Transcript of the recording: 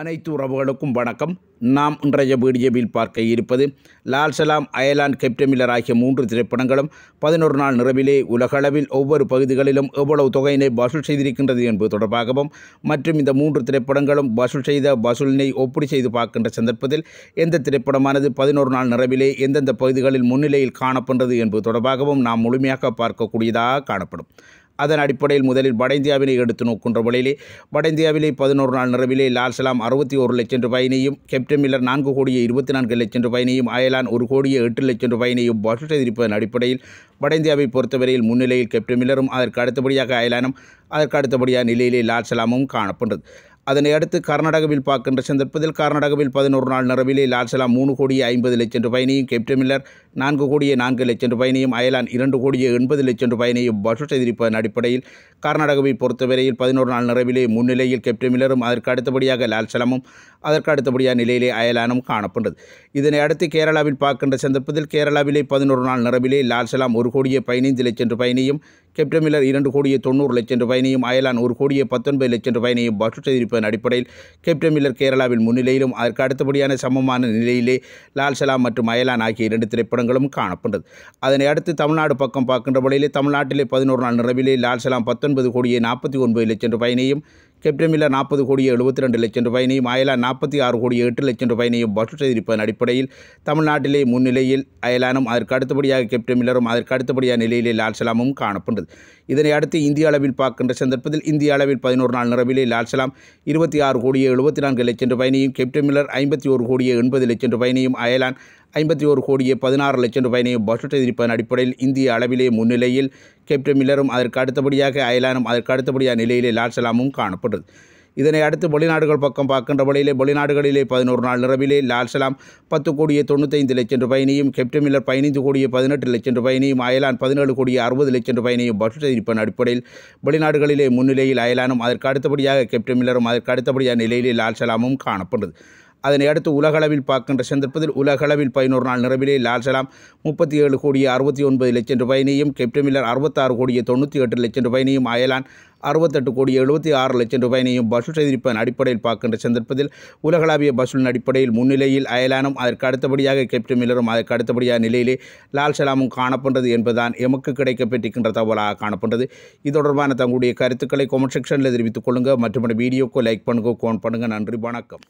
அனைத்து உறவுகளுக்கும் வணக்கம் நாம் இன்றைய வீடியோவில் பார்க்க இருப்பது லால் சலாம் அயலாண்ட் கெப்டமில்லர் ஆகிய மூன்று திரைப்படங்களும் பதினொரு நாள் நிறவிலே உலகளவில் ஒவ்வொரு பகுதிகளிலும் எவ்வளவு தொகையினை வசூல் செய்திருக்கின்றது என்பது தொடர்பாகவும் மற்றும் இந்த மூன்று திரைப்படங்களும் வசூல் செய்த வசூலினை ஒப்படி செய்து பார்க்கின்ற சந்தர்ப்பத்தில் எந்த திரைப்படமானது பதினோரு நாள் நிறவிலே எந்தெந்த பகுதிகளில் முன்னிலையில் காணப்படுறது என்பது தொடர்பாகவும் நாம் முழுமையாக பார்க்கக்கூடியதாக காணப்படும் அதன் அடிப்படையில் முதலில் வட இந்தியாவினை எடுத்து நோக்குன்ற வழியிலே வட இந்தியாவிலே பதினோரு நாள் நிறைவிலே லால் சலாம் அறுபத்தி ஒரு லட்சம் ரூபாயினையும் கேப்டன் மில்லர் நான்கு கோடியே இருபத்தி நான்கு லட்சம் ரூபாயினையும் அயலான் ஒரு கோடியே எட்டு லட்சம் ரூபாயினையும் பட்ஜெட் செய்திருப்பதன் அடிப்படையில் வட இந்தியாவை பொறுத்தவரையில் முன்னிலையில் கேப்டன் மில்லரும் அதற்கு அடுத்தபடியாக அயலானும் அதற்கு அடுத்தபடியாக நிலையிலே லால் சலாமும் காணப்படுறது அதனை அடுத்து கர்நாடகாவில் பார்க்கின்ற சந்தர்ப்பத்தில் கர்நாடகாவில் பதினோரு நாள் நிறவிலே லால்சலா மூணு கோடியே ஐம்பது லட்சம் ரூபாயினையும் கேப்டன் மில்லர் நான்கு கோடியே நான்கு லட்சம் ரூபாயினையும் அயலான் இரண்டு கோடியே எண்பது லட்சம் ரூபாயினையும் வசூல் செய்திருப்பதன் அடிப்படையில் கர்நாடகாவை பொறுத்தவரையில் பதினோரு நாள் நிறவிலே முன்னிலையில் கேப்டன் மில்லரும் அதற்கு அடுத்தபடியாக லால்சலமும் அதற்கு அடுத்தபடியாக நிலையிலே அயலானும் காணப்பட்டது இதனை அடுத்து கேரளாவில் பார்க்கின்ற சந்தர்ப்பத்தில் கேரளாவிலே பதினோரு நாள் நிறவிலே லால்சலாம் ஒரு கோடியே பதினைந்து லட்சம் ரூபாயினையும் கெப்டமில்லர் இரண்டு கோடியே தொண்ணூறு லட்சம் ரூபாயினையும் அயலான் ஒரு கோடியே பத்தொன்பது லட்சம் ரூபாயினையும் வசூல் செய்திருப்பதன் அடிப்படையில் கெப்டமில்லர் கேரளாவின் முன்னிலையிலும் அதற்கு அடுத்தபடியான சமமான நிலையிலே லால் சலாம் மற்றும் அயலான் ஆகிய இரண்டு திரைப்படங்களும் காணப்பட்டது அதனை அடுத்து தமிழ்நாடு பக்கம் பார்க்கின்ற வழியிலே தமிழ்நாட்டிலே பதினோரு நாள் நிறவிலே லால் சலாம் பத்தொன்பது கோடியே நாற்பத்தி ஒன்பது லட்சம் ரூபாயினையும் கெப்டமில்லா நாற்பது கோடியே எழுபத்தி ரெண்டு லட்சம் ரூபாயினையும் அயலா நாற்பத்தி ஆறு கோடியே எட்டு லட்சம் ரூபாயினையும் வசூல் செய்திருப்பதன் அடிப்படையில் தமிழ்நாட்டிலே முன்னிலையில் அயலானும் அதற்கு அடுத்தபடியாக கெப்டமில்லரும் அதற்கு அடுத்தபடியாக நிலையிலே லால்சலாமும் காணப்பட்டது இதனை அடுத்து இந்திய அளவில் பார்க்கின்ற சந்தர்ப்பத்தில் இந்திய அளவில் பதினோரு நாள் நிறவிலே லால்சலாம் இருபத்தி ஆறு கோடியே எழுபத்தி நான்கு லட்சம் ரூபாயினையும் கெப்டமில்லர் ஐம்பத்தி ஒரு கோடியே எண்பது லட்சம் ரூபாயினையும் அயலான் ஐம்பத்தி ஒரு கோடியே பதினாறு லட்சம் ரூபாயினையும் பட்ஜெட் எதிர்ப்பதன் அடிப்படையில் இந்திய அளவிலே முன்னிலையில் கேப்டன் மில்லரும் அதற்கு அடுத்தபடியாக அயலானும் அதற்கு அடுத்தபடியாக நிலையிலே லால்சலாமும் காணப்படுது இதனை அடுத்து வெளிநாடுகள் பக்கம் பார்க்கின்ற வழியிலே வெளிநாடுகளிலே பதினோரு நாள் நிறவிலே லால்சலாம் பத்து கோடியே தொண்ணூத்தைந்து லட்சம் ரூபாயினையும் கெப்டன் மில்லர் பதினைந்து கோடியே பதினெட்டு லட்சம் ரூபாயினையும் அயலான் பதினேழு கோடியே அறுபது லட்சம் ரூபாயினையும் பட்ஜெட் எதிர்ப்பின் அடிப்படையில் வெளிநாடுகளிலே முன்னிலையில் அயலானும் அதற்கு அடுத்தபடியாக கெப்டன் மில்லரும் அதற்கு அடுத்தபடியாக நிலையிலே லால்சலாமும் காணப்படுது அதனை அடுத்து உலகளவில் பார்க்கின்ற சந்தர்ப்பத்தில் உலகளவில் பதினோரு நாள் லால் சலாம் முப்பத்தி ஏழு கோடியே அறுபத்தி ஒன்பது லட்சம் ரூபாயினையும் கெப்டன் மில்லர் அறுபத்தாறு கோடியே தொண்ணூற்றி எட்டு லட்சம் ரூபாயினையும் அயலான் அறுபத்தெட்டு கோடி எழுபத்தி ஆறு லட்சம் ரூபாயினையும் வசூல் செய்திருப்பதன் அடிப்படையில் பார்க்கின்ற சந்தர்ப்பத்தில் உலகளாவிய பசுலின் அடிப்படையில் முன்னிலையில் அயலானும் அதற்கு அடுத்தபடியாக கேப்டன் மில்லரும் அதற்கு அடுத்தபடியாக நிலையிலே லால் சலாமும் காணப்பட்டது என்பதுதான் எமக்கு கிடைக்கப்பட்டிருக்கின்ற தகவலாக காணப்பட்டது இது தொடர்பான தங்களுடைய கருத்துக்களை கொமெண்ட் செக்ஷனில் தெரிவித்துக் கொள்ளுங்கள் மற்றும் வீடியோக்கோ லைக் பண்ணுங்கோ கோன் பண்ணுங்கள் நன்றி வணக்கம்